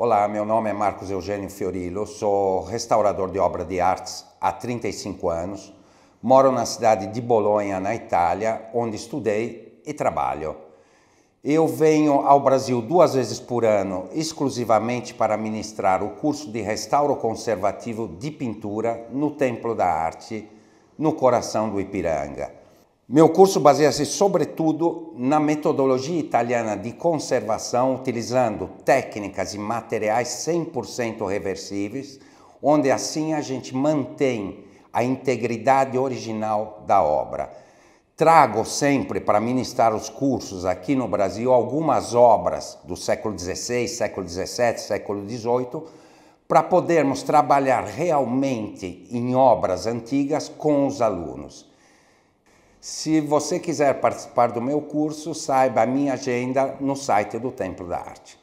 Olá, meu nome é Marcos Eugênio Fiorillo, sou restaurador de obra de artes há 35 anos. Moro na cidade de Bolonha, na Itália, onde estudei e trabalho. Eu venho ao Brasil duas vezes por ano, exclusivamente para ministrar o curso de restauro conservativo de pintura no Templo da Arte, no coração do Ipiranga. Meu curso baseia-se sobretudo na metodologia italiana de conservação, utilizando técnicas e materiais 100% reversíveis, onde assim a gente mantém a integridade original da obra. Trago sempre para ministrar os cursos aqui no Brasil algumas obras do século XVI, século XVII, século XVIII, para podermos trabalhar realmente em obras antigas com os alunos. Se você quiser participar do meu curso, saiba a minha agenda no site do Templo da Arte.